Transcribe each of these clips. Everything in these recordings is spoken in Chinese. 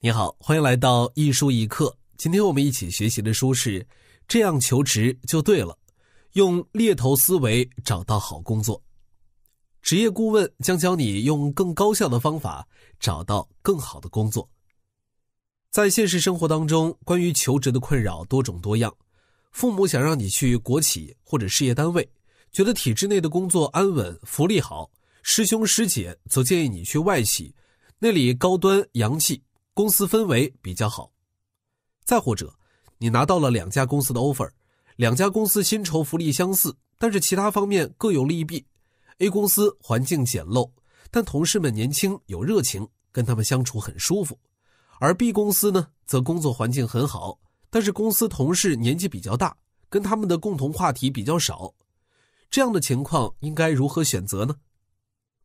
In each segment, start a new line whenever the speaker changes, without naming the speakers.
你好，欢迎来到一书一课。今天我们一起学习的书是《这样求职就对了》，用猎头思维找到好工作。职业顾问将教你用更高效的方法找到更好的工作。在现实生活当中，关于求职的困扰多种多样。父母想让你去国企或者事业单位，觉得体制内的工作安稳、福利好；师兄师姐则建议你去外企，那里高端、洋气。公司氛围比较好，再或者，你拿到了两家公司的 offer，两家公司薪酬福利相似，但是其他方面各有利弊。A 公司环境简陋，但同事们年轻有热情，跟他们相处很舒服；而 B 公司呢，则工作环境很好，但是公司同事年纪比较大，跟他们的共同话题比较少。这样的情况应该如何选择呢？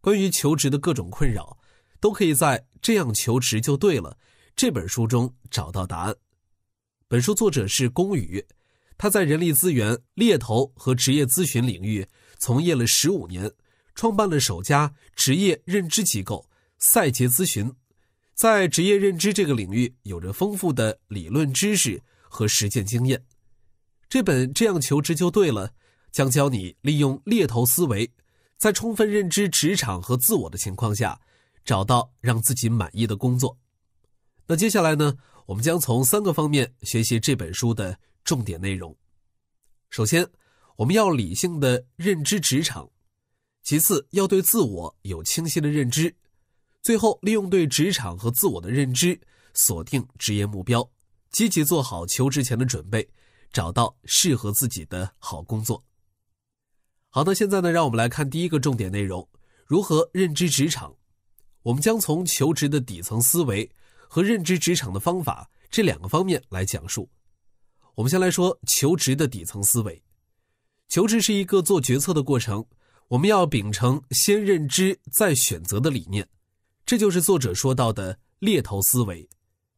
关于求职的各种困扰，都可以在这样求职就对了。这本书中找到答案。本书作者是龚宇，他在人力资源、猎头和职业咨询领域从业了十五年，创办了首家职业认知机构赛杰咨询，在职业认知这个领域有着丰富的理论知识和实践经验。这本《这样求职就对了》将教你利用猎头思维，在充分认知职场和自我的情况下，找到让自己满意的工作。那接下来呢，我们将从三个方面学习这本书的重点内容。首先，我们要理性的认知职场；其次，要对自我有清晰的认知；最后，利用对职场和自我的认知，锁定职业目标，积极做好求职前的准备，找到适合自己的好工作。好，的，现在呢，让我们来看第一个重点内容：如何认知职场。我们将从求职的底层思维。和认知职场的方法这两个方面来讲述。我们先来说求职的底层思维。求职是一个做决策的过程，我们要秉承先认知再选择的理念，这就是作者说到的猎头思维。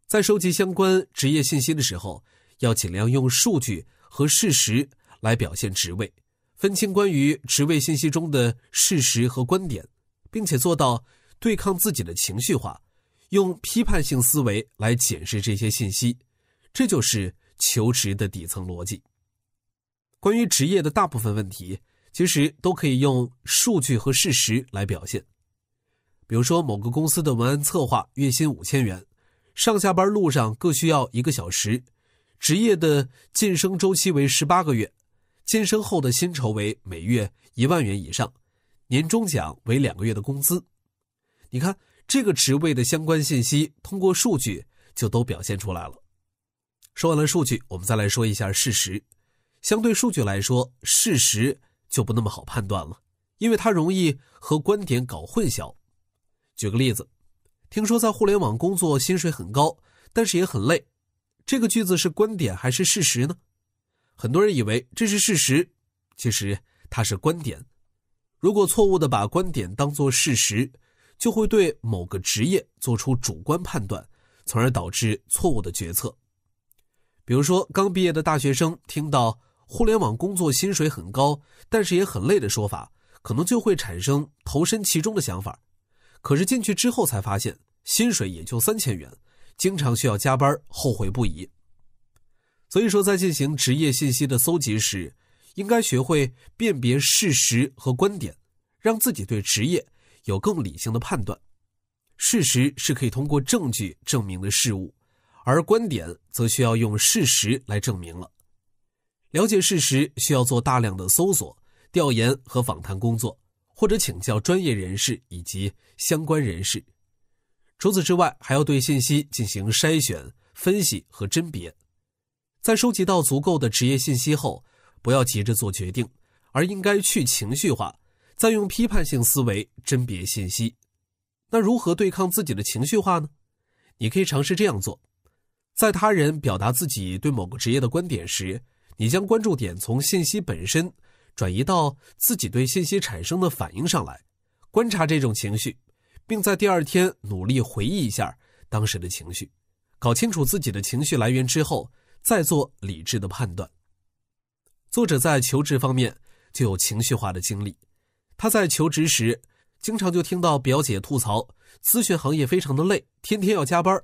在收集相关职业信息的时候，要尽量用数据和事实来表现职位，分清关于职位信息中的事实和观点，并且做到对抗自己的情绪化。用批判性思维来检视这些信息，这就是求职的底层逻辑。关于职业的大部分问题，其实都可以用数据和事实来表现。比如说，某个公司的文案策划月薪五千元，上下班路上各需要一个小时，职业的晋升周期为十八个月，晋升后的薪酬为每月一万元以上，年终奖为两个月的工资。你看。这个职位的相关信息，通过数据就都表现出来了。说完了数据，我们再来说一下事实。相对数据来说，事实就不那么好判断了，因为它容易和观点搞混淆。举个例子，听说在互联网工作薪水很高，但是也很累。这个句子是观点还是事实呢？很多人以为这是事实，其实它是观点。如果错误的把观点当作事实。就会对某个职业做出主观判断，从而导致错误的决策。比如说，刚毕业的大学生听到互联网工作薪水很高，但是也很累的说法，可能就会产生投身其中的想法。可是进去之后才发现，薪水也就三千元，经常需要加班，后悔不已。所以说，在进行职业信息的搜集时，应该学会辨别事实和观点，让自己对职业。有更理性的判断。事实是可以通过证据证明的事物，而观点则需要用事实来证明了。了解事实需要做大量的搜索、调研和访谈工作，或者请教专业人士以及相关人士。除此之外，还要对信息进行筛选、分析和甄别。在收集到足够的职业信息后，不要急着做决定，而应该去情绪化。再用批判性思维甄别信息，那如何对抗自己的情绪化呢？你可以尝试这样做：在他人表达自己对某个职业的观点时，你将关注点从信息本身转移到自己对信息产生的反应上来，观察这种情绪，并在第二天努力回忆一下当时的情绪，搞清楚自己的情绪来源之后，再做理智的判断。作者在求职方面就有情绪化的经历。他在求职时，经常就听到表姐吐槽咨询行业非常的累，天天要加班，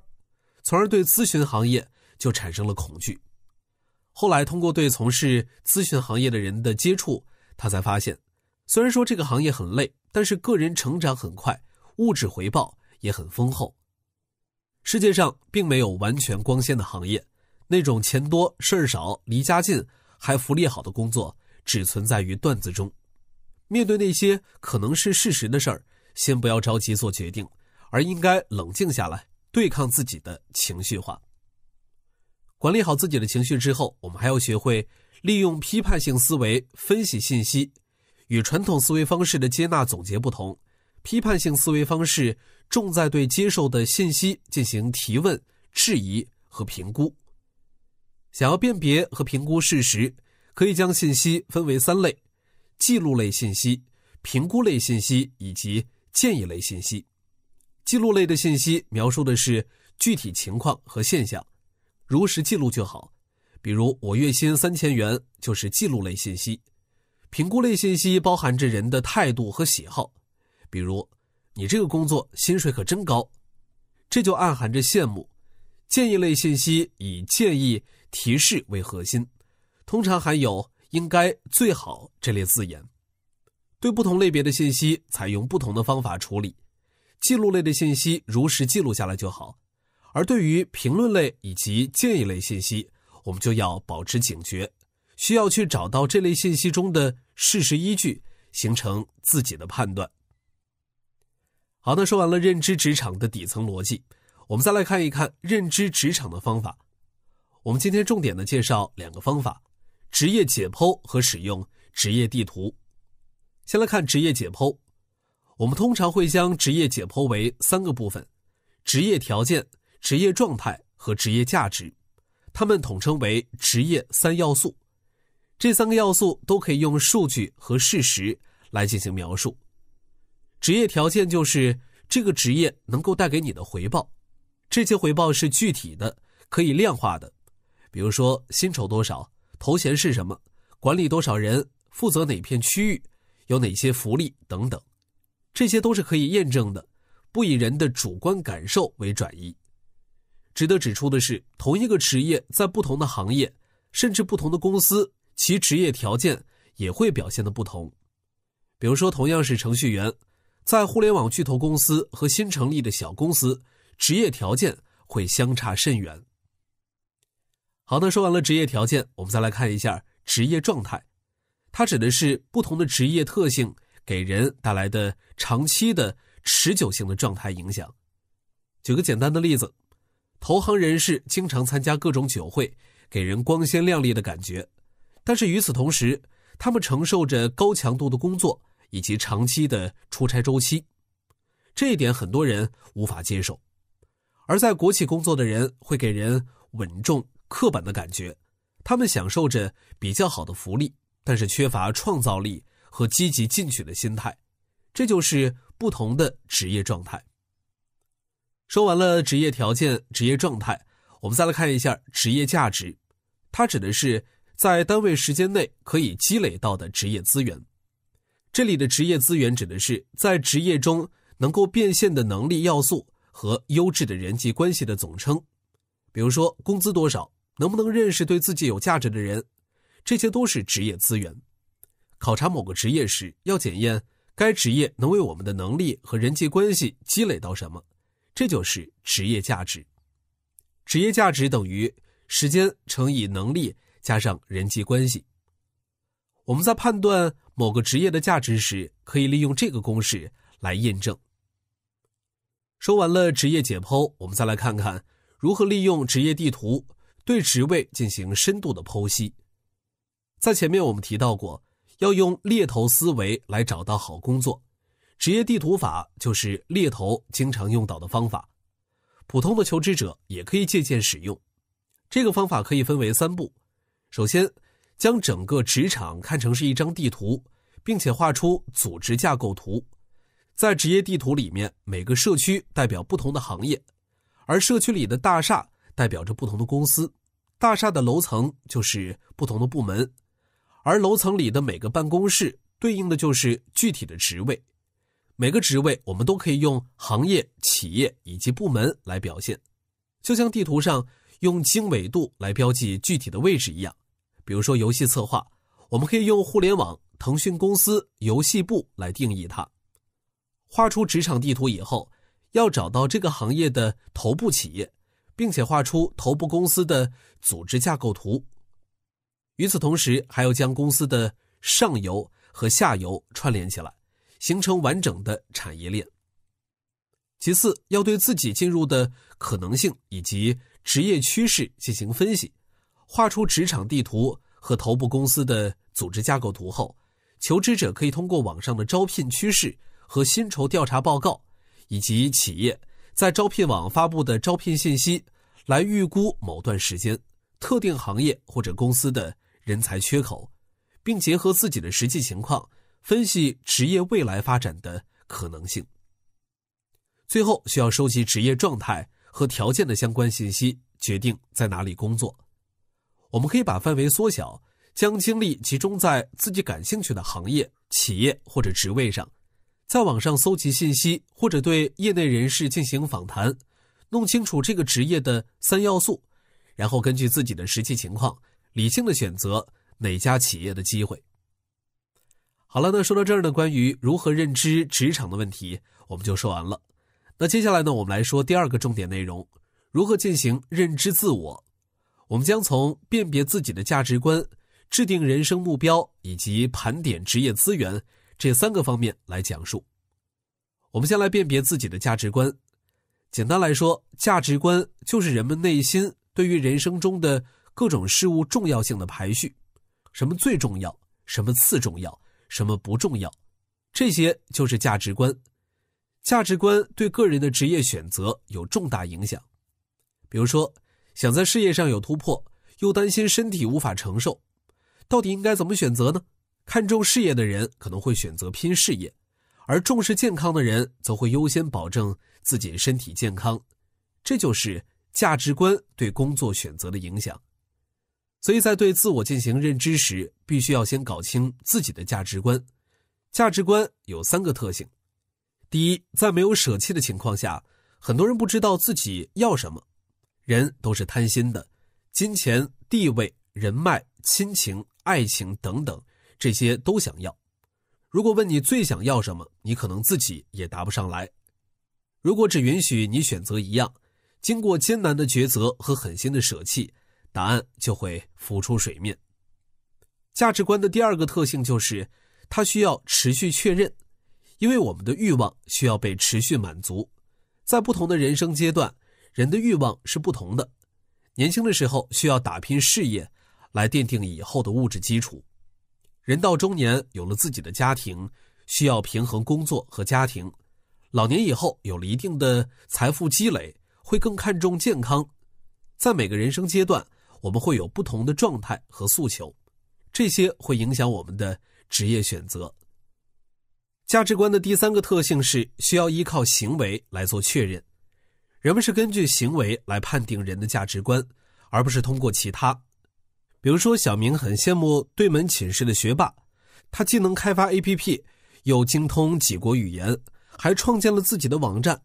从而对咨询行业就产生了恐惧。后来通过对从事咨询行业的人的接触，他才发现，虽然说这个行业很累，但是个人成长很快，物质回报也很丰厚。世界上并没有完全光鲜的行业，那种钱多事儿少、离家近还福利好的工作，只存在于段子中。面对那些可能是事实的事儿，先不要着急做决定，而应该冷静下来，对抗自己的情绪化。管理好自己的情绪之后，我们还要学会利用批判性思维分析信息。与传统思维方式的接纳总结不同，批判性思维方式重在对接受的信息进行提问、质疑和评估。想要辨别和评估事实，可以将信息分为三类。记录类信息、评估类信息以及建议类信息。记录类的信息描述的是具体情况和现象，如实记录就好。比如我月薪三千元，就是记录类信息。评估类信息包含着人的态度和喜好，比如你这个工作薪水可真高，这就暗含着羡慕。建议类信息以建议、提示为核心，通常含有。应该最好这类字眼，对不同类别的信息采用不同的方法处理。记录类的信息如实记录下来就好，而对于评论类以及建议类信息，我们就要保持警觉，需要去找到这类信息中的事实依据，形成自己的判断。好，那说完了认知职场的底层逻辑，我们再来看一看认知职场的方法。我们今天重点的介绍两个方法。职业解剖和使用职业地图。先来看职业解剖，我们通常会将职业解剖为三个部分：职业条件、职业状态和职业价值，它们统称为职业三要素。这三个要素都可以用数据和事实来进行描述。职业条件就是这个职业能够带给你的回报，这些回报是具体的、可以量化的，比如说薪酬多少。头衔是什么？管理多少人？负责哪片区域？有哪些福利等等？这些都是可以验证的，不以人的主观感受为转移。值得指出的是，同一个职业在不同的行业，甚至不同的公司，其职业条件也会表现的不同。比如说，同样是程序员，在互联网巨头公司和新成立的小公司，职业条件会相差甚远。好，那说完了职业条件，我们再来看一下职业状态。它指的是不同的职业特性给人带来的长期的持久性的状态影响。举个简单的例子，投行人士经常参加各种酒会，给人光鲜亮丽的感觉；但是与此同时，他们承受着高强度的工作以及长期的出差周期，这一点很多人无法接受。而在国企工作的人会给人稳重。刻板的感觉，他们享受着比较好的福利，但是缺乏创造力和积极进取的心态，这就是不同的职业状态。说完了职业条件、职业状态，我们再来看一下职业价值，它指的是在单位时间内可以积累到的职业资源。这里的职业资源指的是在职业中能够变现的能力要素和优质的人际关系的总称，比如说工资多少。能不能认识对自己有价值的人，这些都是职业资源。考察某个职业时，要检验该职业能为我们的能力和人际关系积累到什么，这就是职业价值。职业价值等于时间乘以能力加上人际关系。我们在判断某个职业的价值时，可以利用这个公式来验证。说完了职业解剖，我们再来看看如何利用职业地图。对职位进行深度的剖析。在前面我们提到过，要用猎头思维来找到好工作，职业地图法就是猎头经常用到的方法，普通的求职者也可以借鉴使用。这个方法可以分为三步：首先，将整个职场看成是一张地图，并且画出组织架构图。在职业地图里面，每个社区代表不同的行业，而社区里的大厦。代表着不同的公司，大厦的楼层就是不同的部门，而楼层里的每个办公室对应的就是具体的职位，每个职位我们都可以用行业、企业以及部门来表现，就像地图上用经纬度来标记具体的位置一样。比如说游戏策划，我们可以用互联网、腾讯公司、游戏部来定义它。画出职场地图以后，要找到这个行业的头部企业。并且画出头部公司的组织架构图，与此同时，还要将公司的上游和下游串联起来，形成完整的产业链。其次，要对自己进入的可能性以及职业趋势进行分析，画出职场地图和头部公司的组织架构图后，求职者可以通过网上的招聘趋势和薪酬调查报告，以及企业。在招聘网发布的招聘信息，来预估某段时间、特定行业或者公司的人才缺口，并结合自己的实际情况，分析职业未来发展的可能性。最后，需要收集职业状态和条件的相关信息，决定在哪里工作。我们可以把范围缩小，将精力集中在自己感兴趣的行业、企业或者职位上。在网上搜集信息，或者对业内人士进行访谈，弄清楚这个职业的三要素，然后根据自己的实际情况，理性的选择哪家企业的机会。好了，那说到这儿呢，关于如何认知职场的问题，我们就说完了。那接下来呢，我们来说第二个重点内容，如何进行认知自我。我们将从辨别自己的价值观、制定人生目标以及盘点职业资源。这三个方面来讲述。我们先来辨别自己的价值观。简单来说，价值观就是人们内心对于人生中的各种事物重要性的排序：什么最重要，什么次重要，什么不重要。这些就是价值观。价值观对个人的职业选择有重大影响。比如说，想在事业上有突破，又担心身体无法承受，到底应该怎么选择呢？看重事业的人可能会选择拼事业，而重视健康的人则会优先保证自己身体健康。这就是价值观对工作选择的影响。所以在对自我进行认知时，必须要先搞清自己的价值观。价值观有三个特性：第一，在没有舍弃的情况下，很多人不知道自己要什么。人都是贪心的，金钱、地位、人脉、亲情、爱情等等。这些都想要。如果问你最想要什么，你可能自己也答不上来。如果只允许你选择一样，经过艰难的抉择和狠心的舍弃，答案就会浮出水面。价值观的第二个特性就是，它需要持续确认，因为我们的欲望需要被持续满足。在不同的人生阶段，人的欲望是不同的。年轻的时候需要打拼事业，来奠定以后的物质基础。人到中年，有了自己的家庭，需要平衡工作和家庭；老年以后，有了一定的财富积累，会更看重健康。在每个人生阶段，我们会有不同的状态和诉求，这些会影响我们的职业选择。价值观的第三个特性是需要依靠行为来做确认，人们是根据行为来判定人的价值观，而不是通过其他。比如说，小明很羡慕对门寝室的学霸，他既能开发 APP，又精通几国语言，还创建了自己的网站。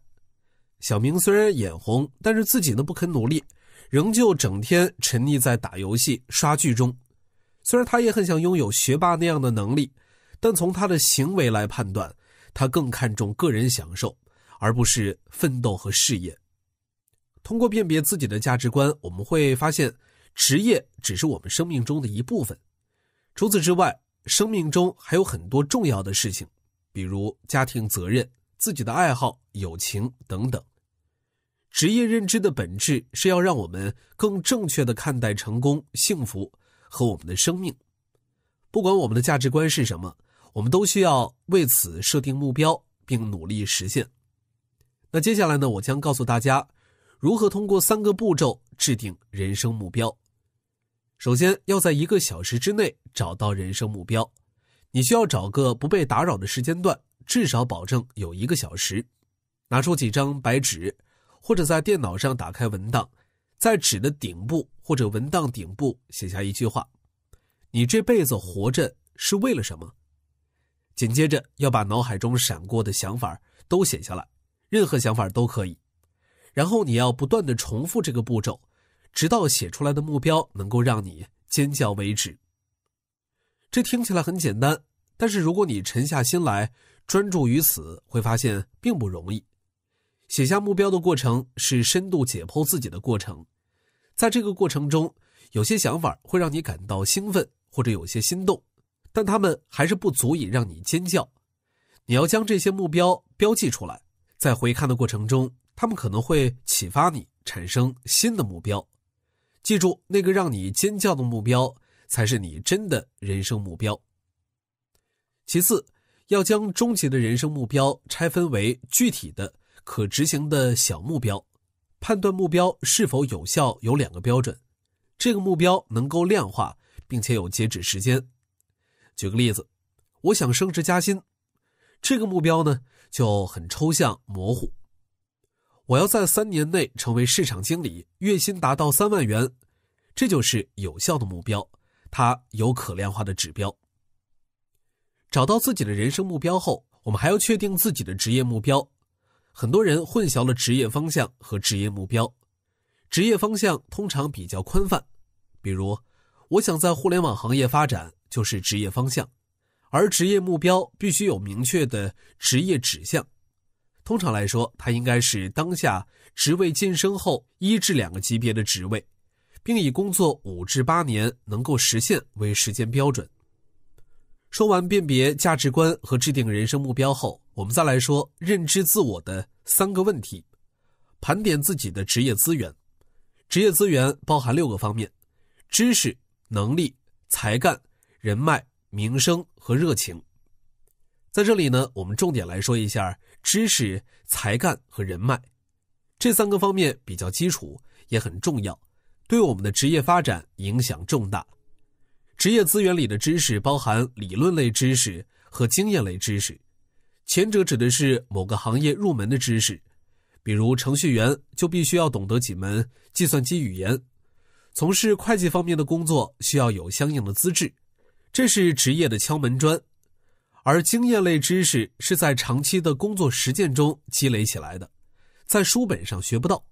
小明虽然眼红，但是自己呢不肯努力，仍旧整天沉溺在打游戏、刷剧中。虽然他也很想拥有学霸那样的能力，但从他的行为来判断，他更看重个人享受，而不是奋斗和事业。通过辨别自己的价值观，我们会发现。职业只是我们生命中的一部分，除此之外，生命中还有很多重要的事情，比如家庭责任、自己的爱好、友情等等。职业认知的本质是要让我们更正确的看待成功、幸福和我们的生命。不管我们的价值观是什么，我们都需要为此设定目标，并努力实现。那接下来呢？我将告诉大家。如何通过三个步骤制定人生目标？首先要在一个小时之内找到人生目标。你需要找个不被打扰的时间段，至少保证有一个小时。拿出几张白纸，或者在电脑上打开文档，在纸的顶部或者文档顶部写下一句话：“你这辈子活着是为了什么？”紧接着要把脑海中闪过的想法都写下来，任何想法都可以。然后你要不断的重复这个步骤，直到写出来的目标能够让你尖叫为止。这听起来很简单，但是如果你沉下心来专注于此，会发现并不容易。写下目标的过程是深度解剖自己的过程，在这个过程中，有些想法会让你感到兴奋或者有些心动，但他们还是不足以让你尖叫。你要将这些目标标记出来，在回看的过程中。他们可能会启发你产生新的目标。记住，那个让你尖叫的目标才是你真的人生目标。其次，要将终极的人生目标拆分为具体的、可执行的小目标。判断目标是否有效有两个标准：这个目标能够量化，并且有截止时间。举个例子，我想升职加薪，这个目标呢就很抽象、模糊。我要在三年内成为市场经理，月薪达到三万元，这就是有效的目标，它有可量化的指标。找到自己的人生目标后，我们还要确定自己的职业目标。很多人混淆了职业方向和职业目标，职业方向通常比较宽泛，比如我想在互联网行业发展，就是职业方向，而职业目标必须有明确的职业指向。通常来说，它应该是当下职位晋升后一至两个级别的职位，并以工作五至八年能够实现为时间标准。说完辨别价值观和制定人生目标后，我们再来说认知自我的三个问题，盘点自己的职业资源。职业资源包含六个方面：知识、能力、才干、人脉、名声和热情。在这里呢，我们重点来说一下。知识、才干和人脉，这三个方面比较基础，也很重要，对我们的职业发展影响重大。职业资源里的知识包含理论类知识和经验类知识，前者指的是某个行业入门的知识，比如程序员就必须要懂得几门计算机语言；从事会计方面的工作需要有相应的资质，这是职业的敲门砖。而经验类知识是在长期的工作实践中积累起来的，在书本上学不到。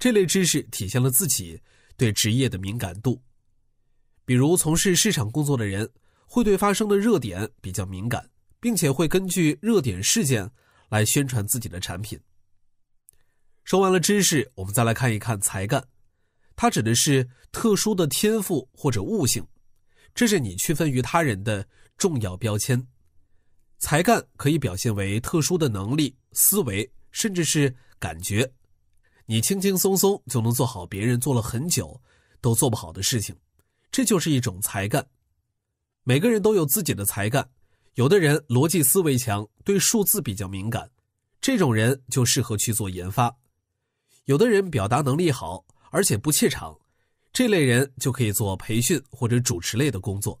这类知识体现了自己对职业的敏感度，比如从事市场工作的人会对发生的热点比较敏感，并且会根据热点事件来宣传自己的产品。说完了知识，我们再来看一看才干，它指的是特殊的天赋或者悟性，这是你区分于他人的重要标签。才干可以表现为特殊的能力、思维，甚至是感觉。你轻轻松松就能做好别人做了很久都做不好的事情，这就是一种才干。每个人都有自己的才干。有的人逻辑思维强，对数字比较敏感，这种人就适合去做研发。有的人表达能力好，而且不怯场，这类人就可以做培训或者主持类的工作。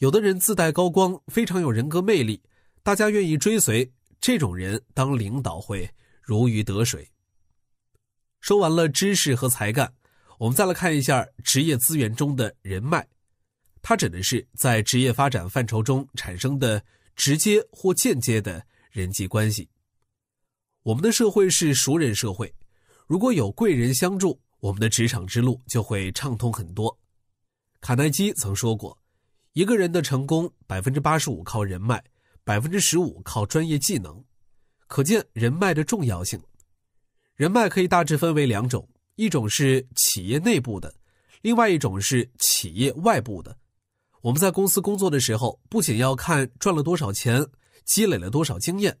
有的人自带高光，非常有人格魅力，大家愿意追随这种人当领导会如鱼得水。说完了知识和才干，我们再来看一下职业资源中的人脉，它指的是在职业发展范畴中产生的直接或间接的人际关系。我们的社会是熟人社会，如果有贵人相助，我们的职场之路就会畅通很多。卡耐基曾说过。一个人的成功，百分之八十五靠人脉，百分之十五靠专业技能，可见人脉的重要性。人脉可以大致分为两种，一种是企业内部的，另外一种是企业外部的。我们在公司工作的时候，不仅要看赚了多少钱，积累了多少经验，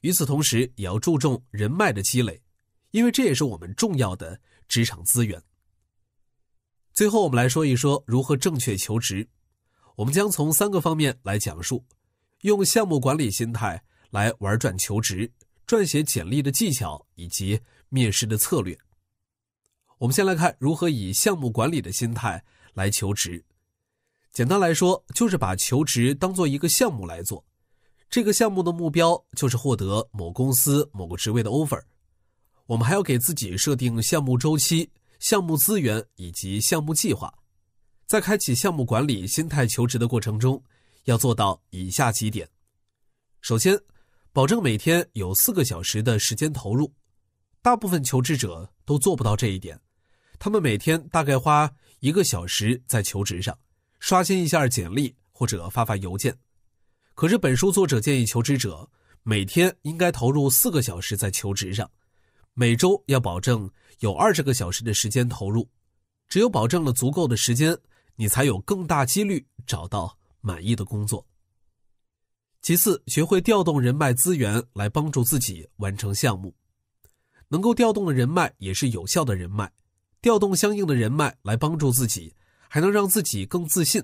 与此同时也要注重人脉的积累，因为这也是我们重要的职场资源。最后，我们来说一说如何正确求职。我们将从三个方面来讲述：用项目管理心态来玩转求职、撰写简历的技巧以及面试的策略。我们先来看如何以项目管理的心态来求职。简单来说，就是把求职当做一个项目来做，这个项目的目标就是获得某公司某个职位的 offer。我们还要给自己设定项目周期、项目资源以及项目计划。在开启项目管理心态求职的过程中，要做到以下几点：首先，保证每天有四个小时的时间投入。大部分求职者都做不到这一点，他们每天大概花一个小时在求职上，刷新一下简历或者发发邮件。可是，本书作者建议求职者每天应该投入四个小时在求职上，每周要保证有二十个小时的时间投入。只有保证了足够的时间，你才有更大几率找到满意的工作。其次，学会调动人脉资源来帮助自己完成项目，能够调动的人脉也是有效的人脉。调动相应的人脉来帮助自己，还能让自己更自信。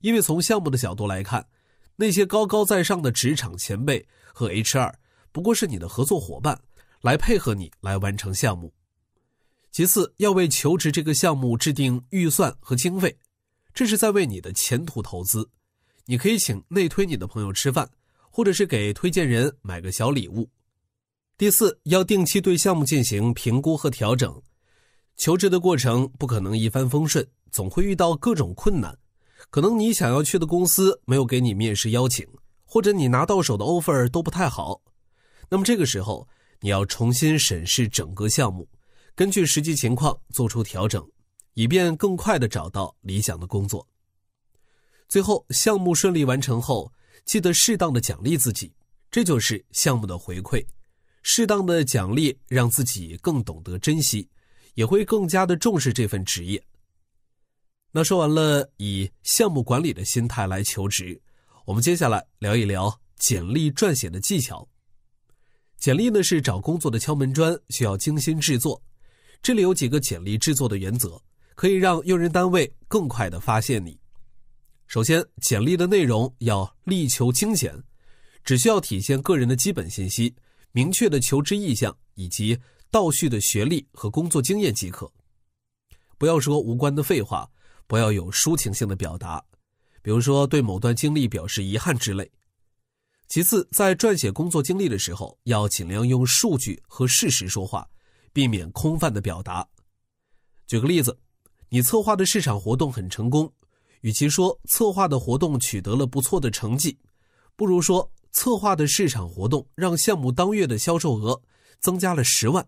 因为从项目的角度来看，那些高高在上的职场前辈和 H R 不过是你的合作伙伴，来配合你来完成项目。其次，要为求职这个项目制定预算和经费。这是在为你的前途投资，你可以请内推你的朋友吃饭，或者是给推荐人买个小礼物。第四，要定期对项目进行评估和调整。求职的过程不可能一帆风顺，总会遇到各种困难。可能你想要去的公司没有给你面试邀请，或者你拿到手的 offer 都不太好。那么这个时候，你要重新审视整个项目，根据实际情况做出调整。以便更快的找到理想的工作。最后，项目顺利完成后，记得适当的奖励自己，这就是项目的回馈。适当的奖励让自己更懂得珍惜，也会更加的重视这份职业。那说完了以项目管理的心态来求职，我们接下来聊一聊简历撰写的技巧。简历呢是找工作的敲门砖，需要精心制作。这里有几个简历制作的原则。可以让用人单位更快的发现你。首先，简历的内容要力求精简，只需要体现个人的基本信息、明确的求职意向以及倒叙的学历和工作经验即可。不要说无关的废话，不要有抒情性的表达，比如说对某段经历表示遗憾之类。其次，在撰写工作经历的时候，要尽量用数据和事实说话，避免空泛的表达。举个例子。你策划的市场活动很成功，与其说策划的活动取得了不错的成绩，不如说策划的市场活动让项目当月的销售额增加了十万。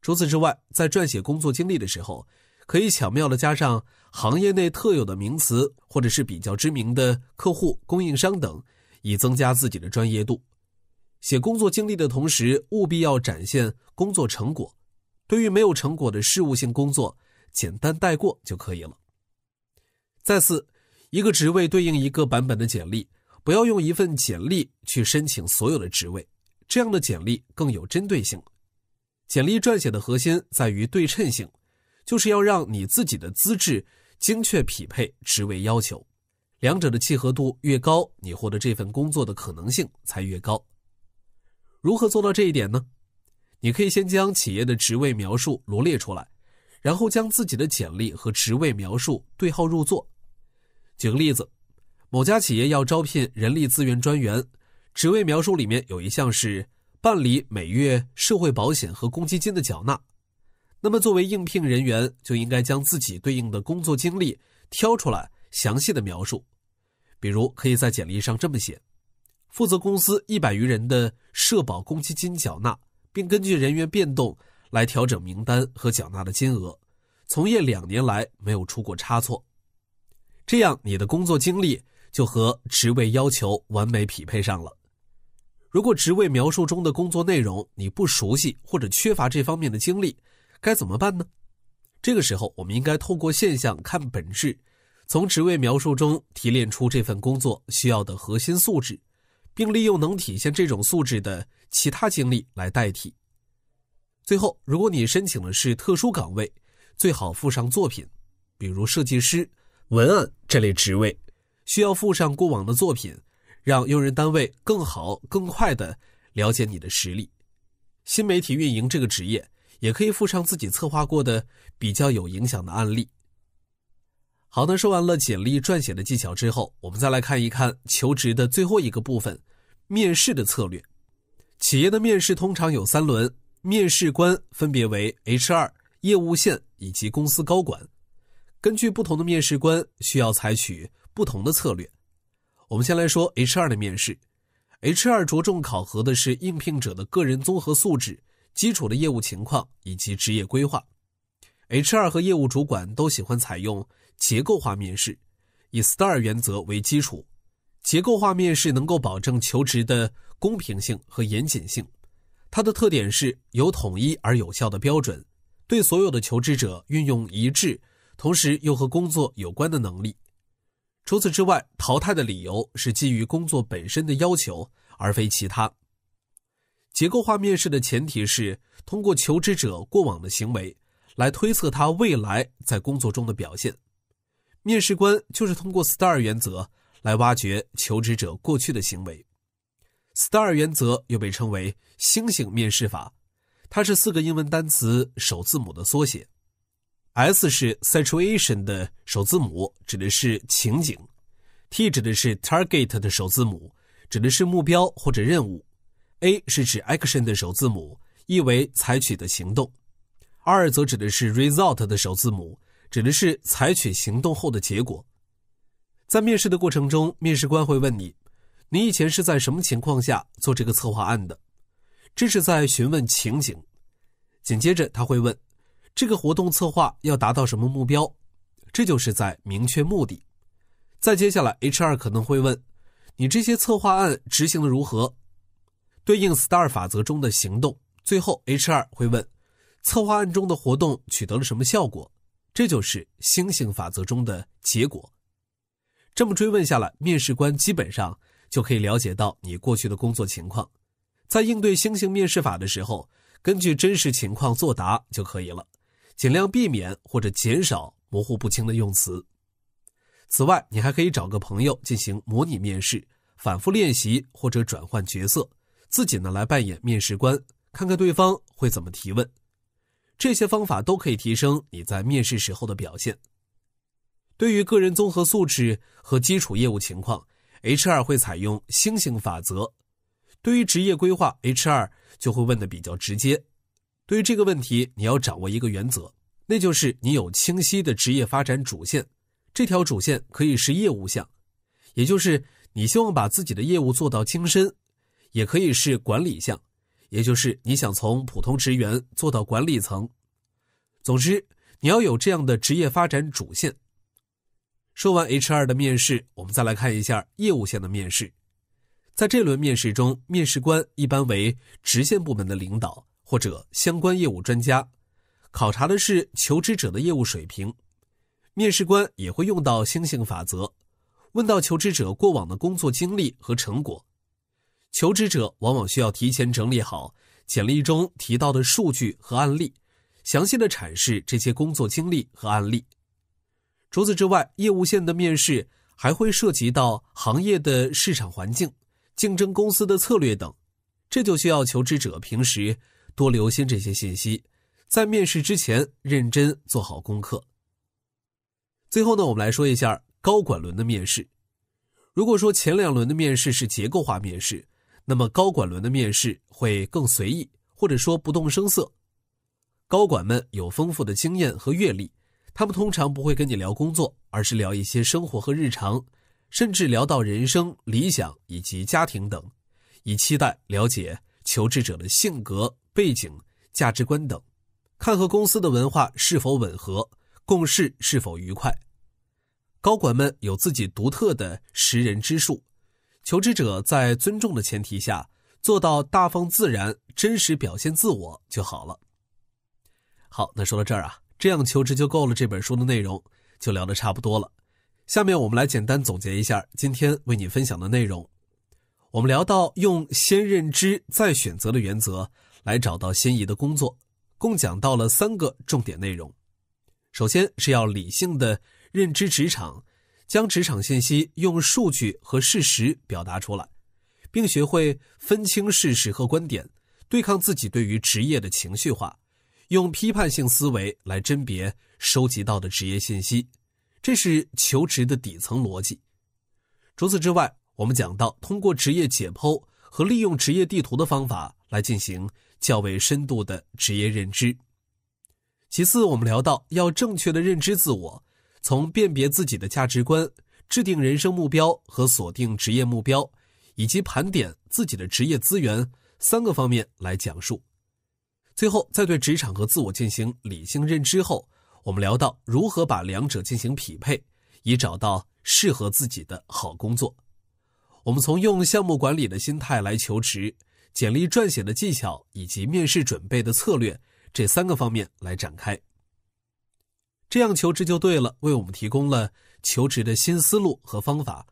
除此之外，在撰写工作经历的时候，可以巧妙的加上行业内特有的名词，或者是比较知名的客户、供应商等，以增加自己的专业度。写工作经历的同时，务必要展现工作成果。对于没有成果的事务性工作，简单带过就可以了。再次，一个职位对应一个版本的简历，不要用一份简历去申请所有的职位，这样的简历更有针对性。简历撰写的核心在于对称性，就是要让你自己的资质精确匹配职位要求，两者的契合度越高，你获得这份工作的可能性才越高。如何做到这一点呢？你可以先将企业的职位描述罗列出来。然后将自己的简历和职位描述对号入座。举个例子，某家企业要招聘人力资源专员，职位描述里面有一项是办理每月社会保险和公积金的缴纳。那么作为应聘人员，就应该将自己对应的工作经历挑出来，详细的描述。比如可以在简历上这么写：负责公司一百余人的社保、公积金缴纳，并根据人员变动。来调整名单和缴纳的金额，从业两年来没有出过差错，这样你的工作经历就和职位要求完美匹配上了。如果职位描述中的工作内容你不熟悉或者缺乏这方面的经历，该怎么办呢？这个时候，我们应该透过现象看本质，从职位描述中提炼出这份工作需要的核心素质，并利用能体现这种素质的其他经历来代替。最后，如果你申请的是特殊岗位，最好附上作品，比如设计师、文案这类职位，需要附上过往的作品，让用人单位更好、更快地了解你的实力。新媒体运营这个职业也可以附上自己策划过的比较有影响的案例。好的，说完了简历撰写的技巧之后，我们再来看一看求职的最后一个部分——面试的策略。企业的面试通常有三轮。面试官分别为 H 二业务线以及公司高管，根据不同的面试官需要采取不同的策略。我们先来说 H 二的面试，H 二着重考核的是应聘者的个人综合素质、基础的业务情况以及职业规划。H 二和业务主管都喜欢采用结构化面试，以 STAR 原则为基础。结构化面试能够保证求职的公平性和严谨性。它的特点是有统一而有效的标准，对所有的求职者运用一致，同时又和工作有关的能力。除此之外，淘汰的理由是基于工作本身的要求，而非其他。结构化面试的前提是通过求职者过往的行为来推测他未来在工作中的表现。面试官就是通过 STAR 原则来挖掘求职者过去的行为。STAR 原则又被称为“星星面试法”，它是四个英文单词首字母的缩写。S 是 Situation 的首字母，指的是情景；T 指的是 Target 的首字母，指的是目标或者任务；A 是指 Action 的首字母，意为采取的行动；R 则指的是 Result 的首字母，指的是采取行动后的结果。在面试的过程中，面试官会问你。你以前是在什么情况下做这个策划案的？这是在询问情景。紧接着他会问，这个活动策划要达到什么目标？这就是在明确目的。再接下来，H R 可能会问，你这些策划案执行的如何？对应 STAR 法则中的行动。最后，H R 会问，策划案中的活动取得了什么效果？这就是星星法则中的结果。这么追问下来，面试官基本上。就可以了解到你过去的工作情况，在应对星型面试法的时候，根据真实情况作答就可以了，尽量避免或者减少模糊不清的用词。此外，你还可以找个朋友进行模拟面试，反复练习或者转换角色，自己呢来扮演面试官，看看对方会怎么提问。这些方法都可以提升你在面试时候的表现。对于个人综合素质和基础业务情况。H r 会采用星星法则，对于职业规划，H r 就会问的比较直接。对于这个问题，你要掌握一个原则，那就是你有清晰的职业发展主线。这条主线可以是业务项，也就是你希望把自己的业务做到精深；也可以是管理项，也就是你想从普通职员做到管理层。总之，你要有这样的职业发展主线。说完 HR 的面试，我们再来看一下业务线的面试。在这轮面试中，面试官一般为直线部门的领导或者相关业务专家，考察的是求职者的业务水平。面试官也会用到星星法则，问到求职者过往的工作经历和成果。求职者往往需要提前整理好简历中提到的数据和案例，详细的阐释这些工作经历和案例。除此之外，业务线的面试还会涉及到行业的市场环境、竞争公司的策略等，这就需要求职者平时多留心这些信息，在面试之前认真做好功课。最后呢，我们来说一下高管轮的面试。如果说前两轮的面试是结构化面试，那么高管轮的面试会更随意，或者说不动声色。高管们有丰富的经验和阅历。他们通常不会跟你聊工作，而是聊一些生活和日常，甚至聊到人生、理想以及家庭等，以期待了解求职者的性格、背景、价值观等，看和公司的文化是否吻合，共事是否愉快。高管们有自己独特的识人之术，求职者在尊重的前提下，做到大方自然、真实表现自我就好了。好，那说到这儿啊。这样求职就够了。这本书的内容就聊得差不多了，下面我们来简单总结一下今天为你分享的内容。我们聊到用先认知再选择的原则来找到心仪的工作，共讲到了三个重点内容。首先是要理性的认知职场，将职场信息用数据和事实表达出来，并学会分清事实和观点，对抗自己对于职业的情绪化。用批判性思维来甄别收集到的职业信息，这是求职的底层逻辑。除此之外，我们讲到通过职业解剖和利用职业地图的方法来进行较为深度的职业认知。其次，我们聊到要正确的认知自我，从辨别自己的价值观、制定人生目标和锁定职业目标，以及盘点自己的职业资源三个方面来讲述。最后，在对职场和自我进行理性认知后，我们聊到如何把两者进行匹配，以找到适合自己的好工作。我们从用项目管理的心态来求职、简历撰写的技巧以及面试准备的策略这三个方面来展开。这样求职就对了，为我们提供了求职的新思路和方法，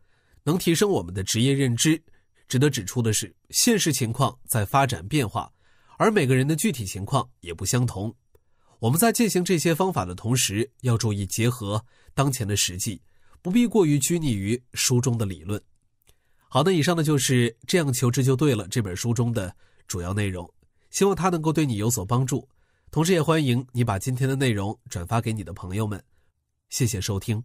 能提升我们的职业认知。值得指出的是，现实情况在发展变化。而每个人的具体情况也不相同，我们在进行这些方法的同时，要注意结合当前的实际，不必过于拘泥于书中的理论。好的，以上呢就是这样求知就对了这本书中的主要内容，希望它能够对你有所帮助。同时也欢迎你把今天的内容转发给你的朋友们。谢谢收听。